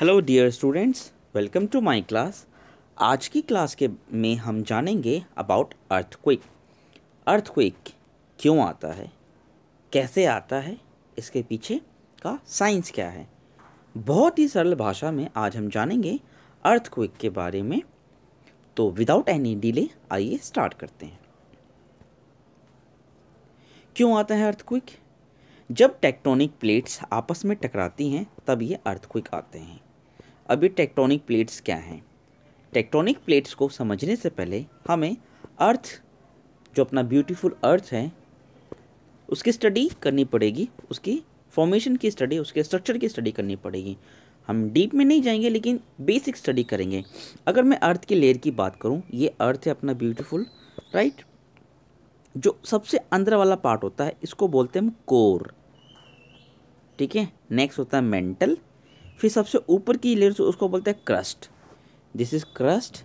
hello dear students welcome to my class आज की class के में हम जानेंगे अबाउट अर्थक्विक अर्थक्विक क्यों आता है कैसे आता है इसके पीछे का साइंस क्या है बहुत ही सरल भाषा में आज हम जानेंगे अर्थक्विक के बारे में तो विदाउट एनी डिले आइए स्टार्ट करते हैं क्यों आता है अर्थक्विक जब टेक्टोनिक प्लेट्स आपस में टकराती हैं तब ये अर्थक्विक आते हैं अब ये टेक्टोनिक प्लेट्स क्या हैं टेक्टोनिक प्लेट्स को समझने से पहले हमें अर्थ जो अपना ब्यूटीफुल अर्थ है उसकी स्टडी करनी पड़ेगी उसकी फॉर्मेशन की स्टडी उसके स्ट्रक्चर की स्टडी करनी पड़ेगी हम डीप में नहीं जाएंगे लेकिन बेसिक स्टडी करेंगे अगर मैं अर्थ की लेयर की बात करूँ ये अर्थ है अपना ब्यूटीफुल राइट जो सबसे अंदर वाला पार्ट होता है इसको बोलते हैं हम कोर ठीक है नेक्स्ट होता है मेंटल फिर सबसे ऊपर की लेयर उसको बोलते हैं crust this is crust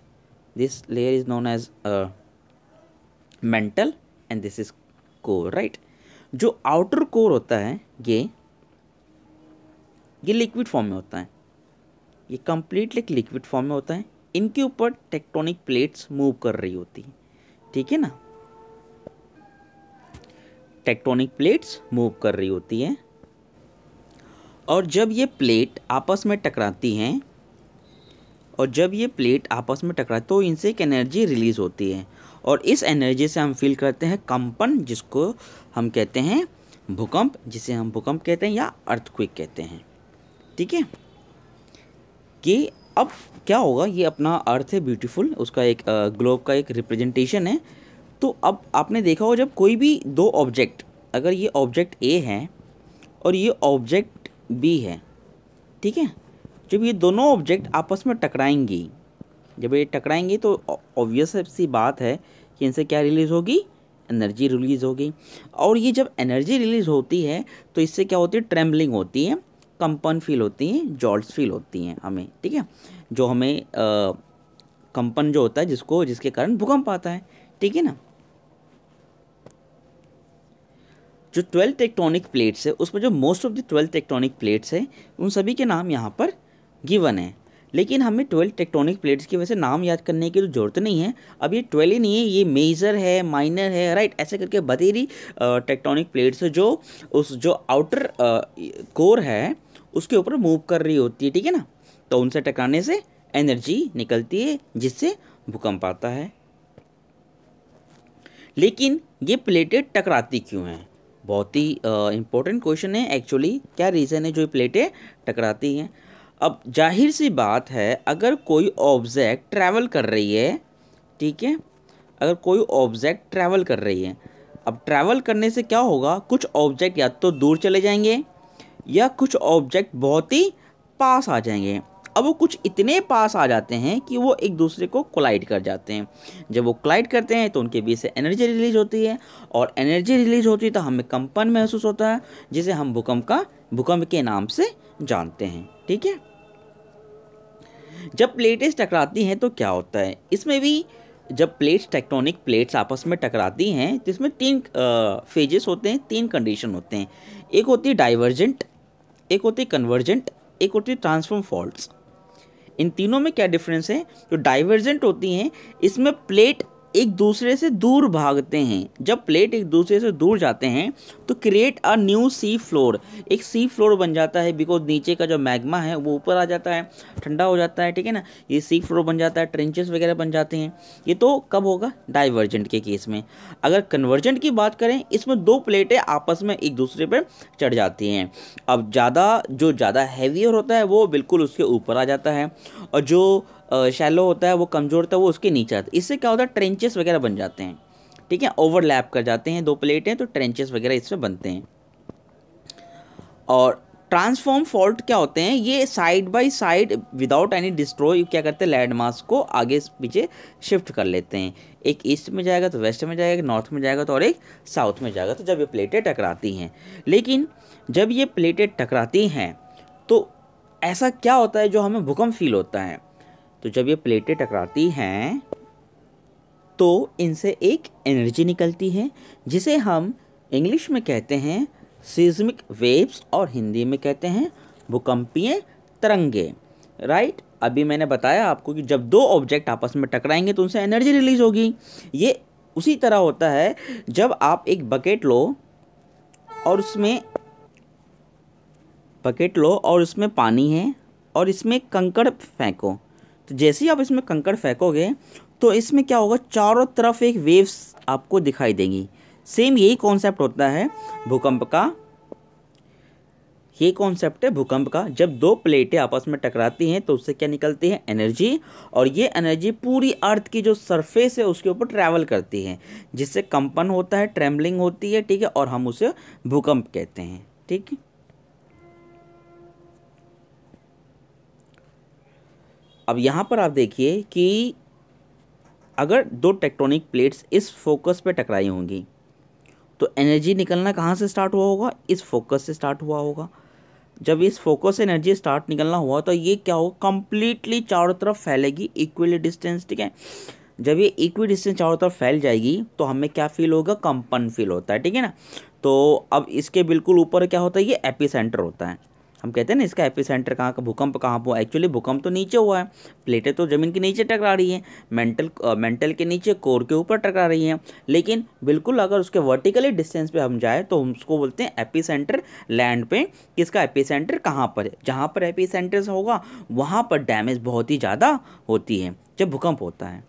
this layer is known as mantle and this is core right जो आउटर कोर होता है ये ये लिक्विड फॉर्म में होता है ये कंप्लीटली लिक्विड फॉर्म में होता है इनके ऊपर टेक्टोनिक प्लेट्स मूव कर रही होती है ठीक है ना टेक्टोनिक प्लेट्स मूव कर रही होती हैं और जब ये प्लेट आपस में टकराती हैं और जब ये प्लेट आपस में टकराती तो इनसे एक एनर्जी रिलीज़ होती है और इस एनर्जी से हम फील करते हैं कंपन जिसको हम कहते हैं भूकंप जिसे हम भूकंप कहते हैं या अर्थक्विक कहते हैं ठीक है कि अब क्या होगा ये अपना अर्थ है ब्यूटीफुल उसका एक ग्लोब का एक रिप्रेजेंटेशन है तो अब आपने देखा हो जब कोई भी दो ऑब्जेक्ट अगर ये ऑब्जेक्ट ए है और ये ऑब्जेक्ट बी है ठीक है जब ये दोनों ऑब्जेक्ट आपस में टकराएंगी जब ये टकराएंगे तो ऑब्वियस सी बात है कि इनसे क्या रिलीज़ होगी एनर्जी रिलीज़ होगी और ये जब एनर्जी रिलीज़ होती है तो इससे क्या होती है ट्रेम्बलिंग होती है कंपन फील होती हैं जॉल्ट फील होती हैं हमें ठीक है जो हमें आ, कंपन जो होता है जिसको जिसके कारण भूकंप आता है ठीक है ना जो ट्वेल्थ टेक्टोनिक प्लेट्स है उसमें जो most of the twelfth tectonic plates हैं उन सभी के नाम यहाँ पर गिवन है लेकिन हमें ट्वेल्थ टेक्टोनिक प्लेट्स की वजह से नाम याद करने की तो ज़रूरत नहीं है अब ये ट्वेल्व ही नहीं है ये मेजर है माइनर है राइट ऐसे करके बतेरी टेक्टोनिक प्लेट्स जो उस जो आउटर कोर है उसके ऊपर मूव कर रही होती है ठीक है ना तो उनसे टकराने से एनर्जी निकलती है जिससे भूकंप आता है लेकिन ये प्लेटें टकराती क्यों हैं बहुत ही इम्पोर्टेंट क्वेश्चन है एक्चुअली क्या रीज़न है जो ये प्लेटें टकराती हैं अब जाहिर सी बात है अगर कोई ऑब्जेक्ट ट्रैवल कर रही है ठीक है अगर कोई ऑब्जेक्ट ट्रैवल कर रही है अब ट्रैवल करने से क्या होगा कुछ ऑब्जेक्ट या तो दूर चले जाएंगे या कुछ ऑब्जेक्ट बहुत ही पास आ जाएंगे अब वो कुछ इतने पास आ जाते हैं कि वो एक दूसरे को कोलाइड कर जाते हैं जब वो कोलाइड करते हैं तो उनके बीच से एनर्जी रिलीज होती है और एनर्जी रिलीज होती है तो हमें कंपन महसूस होता है जिसे हम भूकंप का भूकंप के नाम से जानते हैं ठीक है जब प्लेटें टकराती हैं तो क्या होता है इसमें भी जब प्लेट्स टेक्टोनिक प्लेट्स आपस में टकराती हैं तो इसमें तीन फेजेस होते हैं तीन कंडीशन होते हैं एक होती है डाइवर्जेंट एक होती है कन्वर्जेंट एक होती है ट्रांसफॉर्म फॉल्ट्स इन तीनों में क्या डिफरेंस है जो डाइवर्जेंट होती हैं इसमें प्लेट एक दूसरे से दूर भागते हैं जब प्लेट एक दूसरे से दूर जाते हैं तो create a new sea floor एक सी फ्लोर बन जाता है बिकॉज नीचे का जो मैग्मा है वो ऊपर आ जाता है ठंडा हो जाता है ठीक है ना ये सी फ्लोर बन जाता है ट्रेंचेस वगैरह बन जाते हैं ये तो कब होगा डाइवर्जेंट के केस में अगर कन्वर्जेंट की बात करें इसमें दो प्लेटें आपस में एक दूसरे पर चढ़ जाती हैं अब ज़्यादा जो ज़्यादा हैवियर होता है वो बिल्कुल उसके ऊपर आ जाता है और जो शैलो होता है वो कमज़ोर होता है वो उसके नीचे आता है इससे क्या होता है ट्रेंचेस वगैरह बन जाते हैं ठीक है ओवरलैप कर जाते हैं दो प्लेटें तो ट्रेंचेस वगैरह इसमें बनते हैं और ट्रांसफॉर्म फॉल्ट क्या होते हैं ये side by side without any destroy क्या करते हैं लैंड मास को आगे पीछे शिफ्ट कर लेते हैं एक ईस्ट में जाएगा तो वेस्ट में जाएगा एक नॉर्थ में जाएगा तो और एक साउथ में जाएगा तो जब ये प्लेटें टकराती हैं लेकिन जब ये प्लेटें टकराती हैं तो ऐसा क्या होता है जो हमें भूकंप फील होता है तो जब ये प्लेटें टकराती हैं तो इनसे एक एनर्जी निकलती है जिसे हम इंग्लिश में कहते हैं सीज्मिक वेव्स और हिंदी में कहते हैं भूकंपीय तरंगे राइट अभी मैंने बताया आपको कि जब दो ऑब्जेक्ट आपस में टकराएंगे तो उनसे एनर्जी रिलीज होगी ये उसी तरह होता है जब आप एक बकेट लो और उसमें बकेट लो और उसमें पानी है और इसमें कंकड़ फेंको तो जैसे ही आप इसमें कंकड़ फेंकोगे तो इसमें क्या होगा चारों तरफ एक वेव्स आपको दिखाई देंगी सेम यही कॉन्सेप्ट होता है भूकंप का ये कॉन्सेप्ट है भूकंप का जब दो प्लेटें आपस में टकराती हैं तो उससे क्या निकलती है एनर्जी और ये एनर्जी पूरी अर्थ की जो सरफेस है उसके ऊपर ट्रैवल करती है जिससे कंपन होता है ट्रैवलिंग होती है ठीक है और हम उसे भूकंप कहते हैं ठीक है अब यहाँ पर आप देखिए कि अगर दो टेक्टोनिक प्लेट्स इस फोकस पे टकराई होंगी तो एनर्जी निकलना कहाँ से स्टार्ट हुआ होगा इस फोकस से स्टार्ट हुआ होगा जब इस फोकस से एनर्जी स्टार्ट निकलना हुआ तो ये क्या होगा कम्प्लीटली चारों तरफ फैलेगी इक्वली डिस्टेंस ठीक है जब ये इक्वी डिस्टेंस चारों तरफ फैल जाएगी तो हमें क्या फील होगा कंपन फील होता है ठीक है ना तो अब इसके बिल्कुल ऊपर क्या होता है ये एपी सेंटर होता है हम कहते हैं ना इसका एपी सेंटर कहाँ का भूकंप कहाँ पर एक्चुअली भूकंप तो नीचे हुआ है प्लेटें तो ज़मीन के नीचे टकरा रही हैं मेंटल मेंटल के नीचे कोर के ऊपर टकरा रही हैं लेकिन बिल्कुल अगर उसके वर्टिकली डिस्टेंस पे हम जाए तो हम उसको बोलते हैं एपी सेंटर लैंड पे कि इसका एपी सेंटर कहाँ पर है जहाँ पर एपी सेंटर होगा वहाँ पर डैमेज बहुत ही ज़्यादा होती है जब भूकंप होता है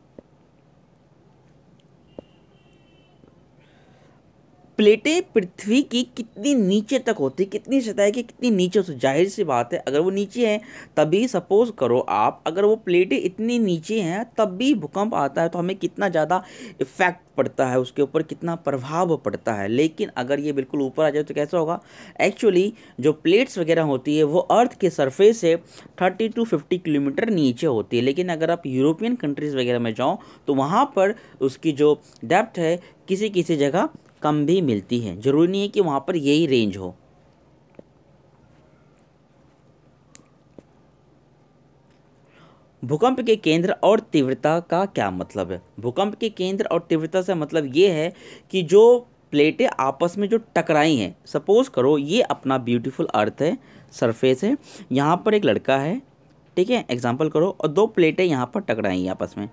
प्लेटें पृथ्वी की कितनी नीचे तक होती है कितनी सतह की कितनी नीचे होती तो जाहिर सी बात है अगर वो नीचे हैं तभी सपोज करो आप अगर वो प्लेटें इतनी नीचे हैं तब भी भूकंप आता है तो हमें कितना ज़्यादा इफेक्ट पड़ता है उसके ऊपर कितना प्रभाव पड़ता है लेकिन अगर ये बिल्कुल ऊपर आ जाए तो कैसा होगा एक्चुअली जो प्लेट्स वगैरह होती है वो अर्थ के सरफेस से 30 टू 50 किलोमीटर नीचे होती है लेकिन अगर आप यूरोपियन कंट्रीज़ वगैरह में जाओ तो वहाँ पर उसकी जो डेप्थ है किसी किसी जगह कम भी मिलती है ज़रूरी नहीं है कि वहाँ पर यही रेंज हो भूकंप के केंद्र और तीव्रता का क्या मतलब है भूकंप के केंद्र और तीव्रता से मतलब ये है कि जो प्लेटें आपस में जो टकराई हैं सपोज़ करो ये अपना ब्यूटीफुल अर्थ है सरफेस है यहाँ पर एक लड़का है ठीक है एग्जाम्पल करो और दो प्लेटें यहाँ पर टकराई आपस में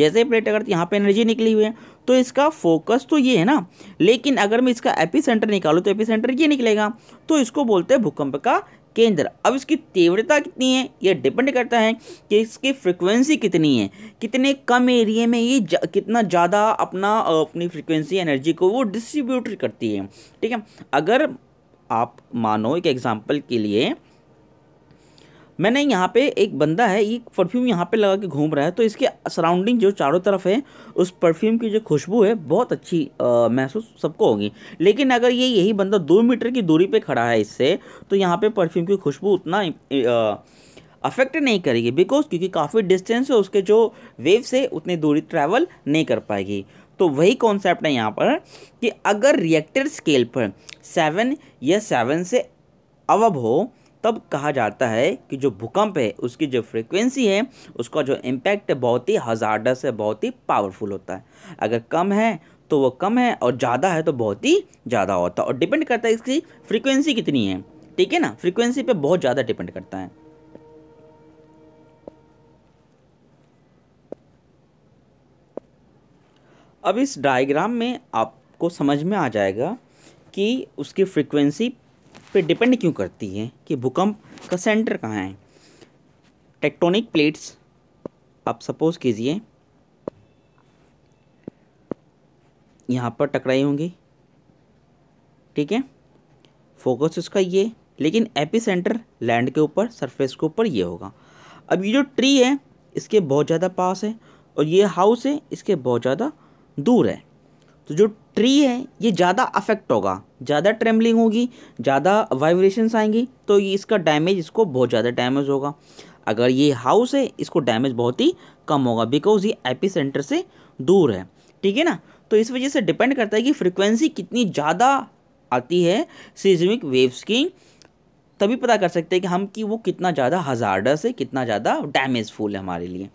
जैसे प्लेट अगर यहाँ पर एनर्जी निकली हुई है तो इसका फोकस तो ये है ना लेकिन अगर मैं इसका एपी सेंटर तो एपी सेंटर ये निकलेगा तो इसको बोलते हैं भूकंप का केंद्र अब इसकी तीव्रता कितनी है ये डिपेंड करता है कि इसकी फ्रिक्वेंसी कितनी है कितने कम एरिए में ये जा, कितना ज़्यादा अपना अपनी फ्रिक्वेंसी एनर्जी को वो डिस्ट्रीब्यूट करती है ठीक है अगर आप मानो एक एग्जाम्पल के लिए मैंने यहाँ पे एक बंदा है ये परफ्यूम यहाँ पे लगा के घूम रहा है तो इसके सराउंडिंग जो चारों तरफ है उस परफ्यूम की जो खुशबू है बहुत अच्छी महसूस सबको होगी लेकिन अगर ये यही बंदा दो मीटर की दूरी पे खड़ा है इससे तो यहाँ पे परफ्यूम की खुशबू उतना अफेक्ट नहीं करेगी बिकॉज क्योंकि काफ़ी डिस्टेंस है उसके जो वेव से उतनी दूरी ट्रैवल नहीं कर पाएगी तो वही कॉन्सेप्ट है यहाँ पर कि अगर रिएक्टर स्केल पर सेवन या सेवन से अवब हो तब कहा जाता है कि जो भूकंप है उसकी जो फ्रीक्वेंसी है उसका जो इम्पैक्ट है बहुत ही हजारडस है बहुत ही पावरफुल होता है अगर कम है तो वो कम है और ज़्यादा है तो बहुत ही ज़्यादा होता है और डिपेंड करता है इसकी फ्रीक्वेंसी कितनी है ठीक है ना फ्रीक्वेंसी पे बहुत ज़्यादा डिपेंड करता है अब इस डायग्राम में आपको समझ में आ जाएगा कि उसकी फ्रीक्वेंसी पे डिपेंड क्यों करती है कि भूकंप का सेंटर कहाँ है टेक्टोनिक प्लेट्स आप सपोज कीजिए यहाँ पर टकराई होंगी ठीक है फोकस उसका ये लेकिन एपी सेंटर लैंड के ऊपर सरफेस के ऊपर ये होगा अब ये जो ट्री है इसके बहुत ज़्यादा पास है और ये हाउस है इसके बहुत ज़्यादा दूर है तो जो ट्री है ये ज़्यादा अफेक्ट होगा ज़्यादा ट्रेमलिंग होगी ज़्यादा वाइब्रेशंस आएंगी तो ये इसका डैमेज इसको बहुत ज़्यादा डैमेज होगा अगर ये हाउस है इसको डैमेज बहुत ही कम होगा बिकॉज ये एपी सेंटर से दूर है ठीक है ना तो इस वजह से डिपेंड करता है कि फ्रिक्वेंसी कितनी ज़्यादा आती है सीजमिक वेव्स की तभी पता कर सकते हैं कि हम कि वो कितना ज़्यादा हजार्डस है कितना ज़्यादा डैमेजफुल है हमारे लिए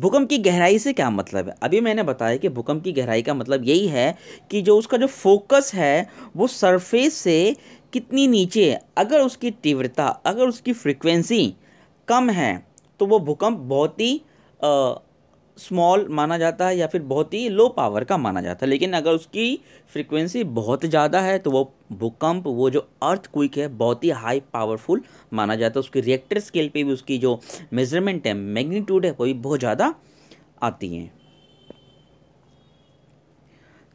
भूकंप की गहराई से क्या मतलब है अभी मैंने बताया कि भूकंप की गहराई का मतलब यही है कि जो उसका जो फोकस है वो सरफेस से कितनी नीचे अगर उसकी तीव्रता अगर उसकी फ्रिक्वेंसी कम है तो वो भूकंप बहुत ही स्मॉल माना जाता है या फिर बहुत ही लो पावर का माना जाता है लेकिन अगर उसकी फ्रीक्वेंसी बहुत ज़्यादा है तो वो भूकंप वो जो अर्थ क्विक है बहुत ही हाई पावरफुल माना जाता है उसकी रिएक्टर स्केल पे भी उसकी जो मेजरमेंट है मैग्नीट्यूड है वो भी बहुत ज़्यादा आती हैं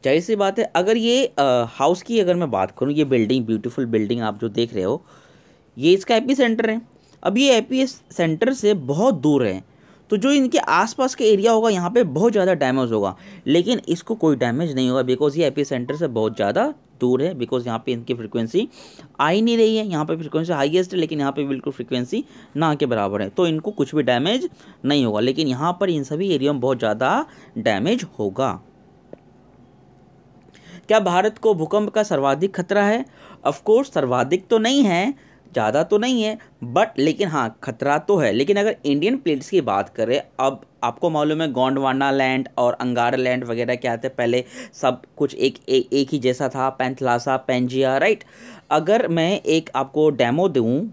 जाहिर सी बात है अगर ये हाउस की अगर मैं बात करूँ ये बिल्डिंग ब्यूटीफुल बिल्डिंग आप जो देख रहे हो ये इसका एपी सेंटर है अब ये एपी सेंटर से बहुत दूर है तो जो इनके आसपास के एरिया होगा यहाँ पे बहुत ज़्यादा डैमेज होगा लेकिन इसको कोई डैमेज नहीं होगा बिकॉज ये एपी सेंटर से बहुत ज़्यादा दूर है बिकॉज यहाँ पे इनकी फ्रीक्वेंसी आ ही नहीं रही है यहाँ पे फ्रीक्वेंसी हाईएस्ट है लेकिन यहाँ पे बिल्कुल फ्रीक्वेंसी ना के बराबर है तो इनको कुछ भी डैमेज नहीं होगा लेकिन यहाँ पर इन सभी एरिया में बहुत ज़्यादा डैमेज होगा क्या भारत को भूकंप का सर्वाधिक खतरा है ऑफकोर्स सर्वाधिक तो नहीं है ज़्यादा तो नहीं है बट लेकिन हाँ खतरा तो है लेकिन अगर इंडियन प्लेट्स की बात करें अब आपको मालूम है गोंडवाना लैंड और अंगारा लैंड वगैरह क्या थे पहले सब कुछ एक ए, एक ही जैसा था पैंथलासा पेंजिया राइट अगर मैं एक आपको डेमो दूँ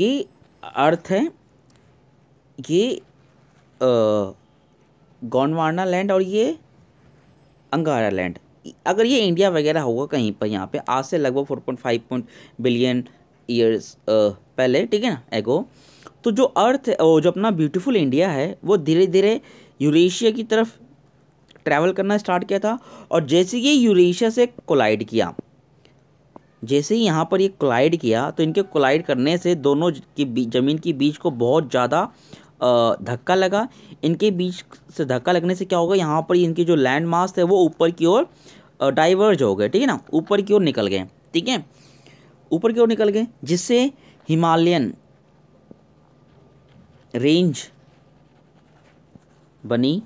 ये अर्थ है ये गोंडवाना लैंड और ये अंगारा लैंड अगर ये इंडिया वगैरह होगा कहीं पर यहाँ पे आज से लगभग four point five point billion years पहले ठीक है ना एगो तो जो अर्थ जो अपना ब्यूटीफुल इंडिया है वो धीरे धीरे यूरेशिया की तरफ ट्रैवल करना स्टार्ट किया था और जैसे ये यूरेशिया से कोलाइड किया जैसे ही यहाँ पर ये कोलाइड किया तो इनके कोलाइड करने से दोनों की ज़मीन की बीच को बहुत ज़्यादा धक्का लगा इनके बीच से धक्का लगने से क्या होगा यहाँ पर इनकी जो लैंड मास है वो ऊपर की ओर डाइवर्ज हो गए ठीक है ना ऊपर की ओर निकल गए ठीक है ऊपर की ओर निकल गए जिससे हिमालयन रेंज बनी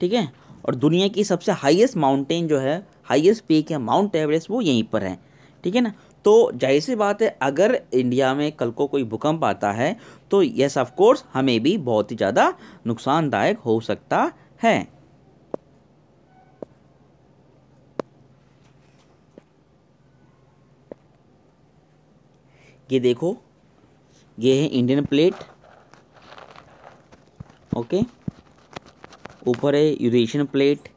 ठीक है और दुनिया की सबसे हाईएस्ट माउंटेन जो है हाईएस्ट पीक है माउंट एवरेस्ट वो यहीं पर है ठीक है ना तो जाहिर सी बात है अगर इंडिया में कल को कोई भूकंप आता है तो यस ऑफ कोर्स हमें भी बहुत ही ज़्यादा नुकसानदायक हो सकता है ये देखो ये है इंडियन प्लेट ओके ऊपर है यूरेशियन प्लेट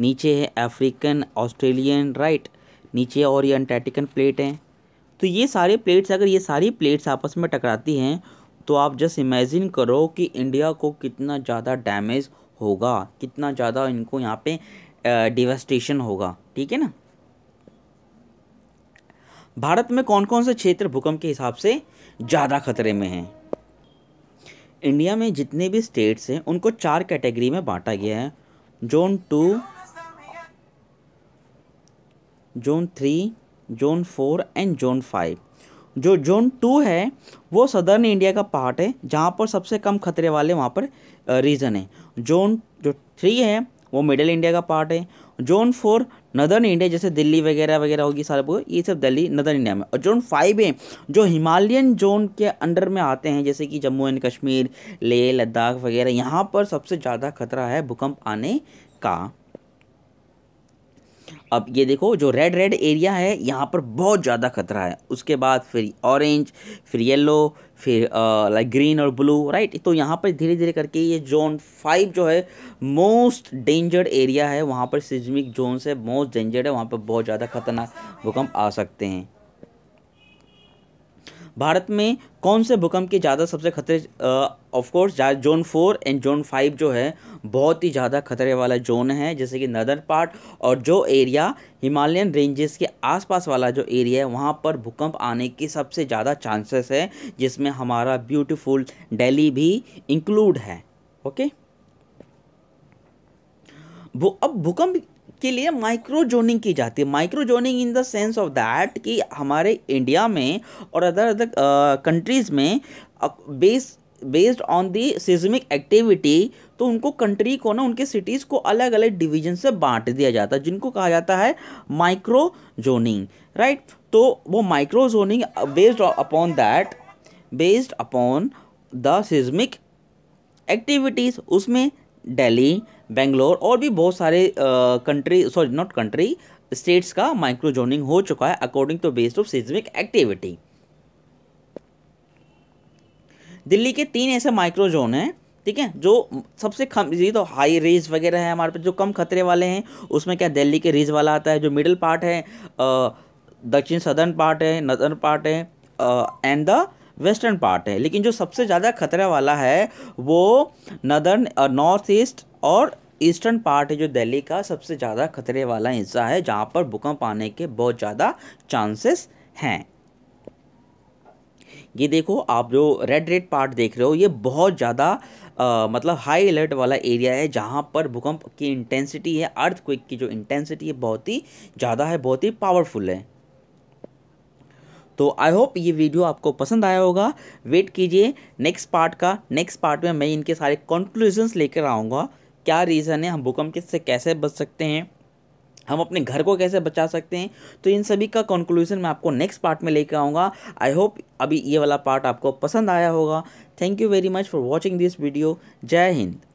नीचे है अफ्रीकन ऑस्ट्रेलियन राइट नीचे और ये अंटैटिकन प्लेट हैं तो ये सारे प्लेट्स अगर ये सारी प्लेट्स आपस में टकराती हैं तो आप जस्ट इमेजिन करो कि इंडिया को कितना ज़्यादा डैमेज होगा कितना ज़्यादा इनको यहाँ पे डिवेस्टेशन होगा ठीक है ना भारत में कौन कौन से क्षेत्र भूकंप के हिसाब से ज़्यादा खतरे में हैं इंडिया में जितने भी स्टेट्स हैं उनको चार कैटेगरी में बांटा गया है zone two zone three zone four and zone five जो जोन टू है वो सदर्न इंडिया का पार्ट है जहाँ पर सबसे कम खतरे वाले वहाँ पर रीजन है जोन जो थ्री है वो मिडिल इंडिया का पार्ट है जोन फोर नदर्न इंडिया जैसे दिल्ली वगैरह वगैरह होगी सारे पूरे ये सब दिल्ली नदर्न इंडिया में और जोन फाइव है जो हिमालयन जोन के अंडर में आते हैं जैसे कि जम्मू एंड कश्मीर लेह लद्दाख वगैरह यहाँ पर सबसे ज़्यादा खतरा है भूकंप आने का अब ये देखो जो रेड रेड एरिया है यहाँ पर बहुत ज़्यादा खतरा है उसके बाद फिर ऑरेंज फिर येलो फिर लाइक ग्रीन और ब्लू राइट तो यहाँ पर धीरे धीरे करके ये जोन फाइव जो है मोस्ट डेंजर्ड एरिया है वहाँ पर सिजमिक जोन से मोस्ट डेंजर्ड है वहाँ पर बहुत ज़्यादा खतरनाक भूकंप आ सकते हैं भारत में कौन से भूकंप के ज़्यादा सबसे खतरे of course zone four and zone five जो है बहुत ही ज़्यादा खतरे वाला जोन है जैसे कि नदर पार्ट और जो एरिया हिमालयन रेंजेस के आसपास वाला जो एरिया है वहाँ पर भूकंप आने के सबसे ज़्यादा चांसेस है जिसमें हमारा ब्यूटिफुल डेली भी इंक्लूड है ओके अब भूकंप के लिए माइक्रो जोनिंग की जाती है micro zoning in the sense of that कि हमारे इंडिया में और अदर अदर कंट्रीज़ में base based on the seismic activity तो उनको कंट्री को ना उनके सिटीज़ को अलग अलग डिवीजन से बांट दिया जाता है जिनको कहा जाता है माइक्रो जोनिंग राइट तो वो micro zoning based upon that based upon the seismic activities उसमें दिल्ली बेंगलोर और भी बहुत सारे country sorry not country states का माइक्रो जोनिंग हो चुका है according to based of seismic activity Delhi के तीन ऐसे माइक्रो जोन हैं ठीक है जो सबसे कम ये तो हाई रेज वगैरह है हमारे पे जो कम खतरे वाले हैं उसमें क्या दिल्ली के रेज वाला आता है जो मिडिल पार्ट है दक्षिण सदर्न पार्ट है नदर्न पार्ट है एंड द वेस्टर्न पार्ट है लेकिन जो सबसे ज़्यादा खतरे वाला है वो नदर्न नॉर्थ ईस्ट और ईस्टर्न पार्ट है जो दिल्ली का सबसे ज़्यादा खतरे वाला हिस्सा है जहाँ पर भूकंप आने के बहुत ज़्यादा चांसेस हैं ये देखो आप जो रेड रेड पार्ट देख रहे हो ये बहुत ज़्यादा मतलब हाई अलर्ट वाला एरिया है जहाँ पर भूकंप की इंटेंसिटी है अर्थ क्विक की जो इंटेंसिटी है बहुत ही ज़्यादा है बहुत ही पावरफुल है तो आई होप ये वीडियो आपको पसंद आया होगा वेट कीजिए नेक्स्ट पार्ट का नेक्स्ट पार्ट में मैं इनके सारे कंक्लूजन्स लेकर आऊँगा क्या रीज़न है हम भूकंप से कैसे बच सकते हैं हम अपने घर को कैसे बचा सकते हैं तो इन सभी का कंक्लूजन मैं आपको नेक्स्ट पार्ट में लेकर आऊँगा आई होप अभी ये वाला पार्ट आपको पसंद आया होगा thank you very much for watching this video Jai Hind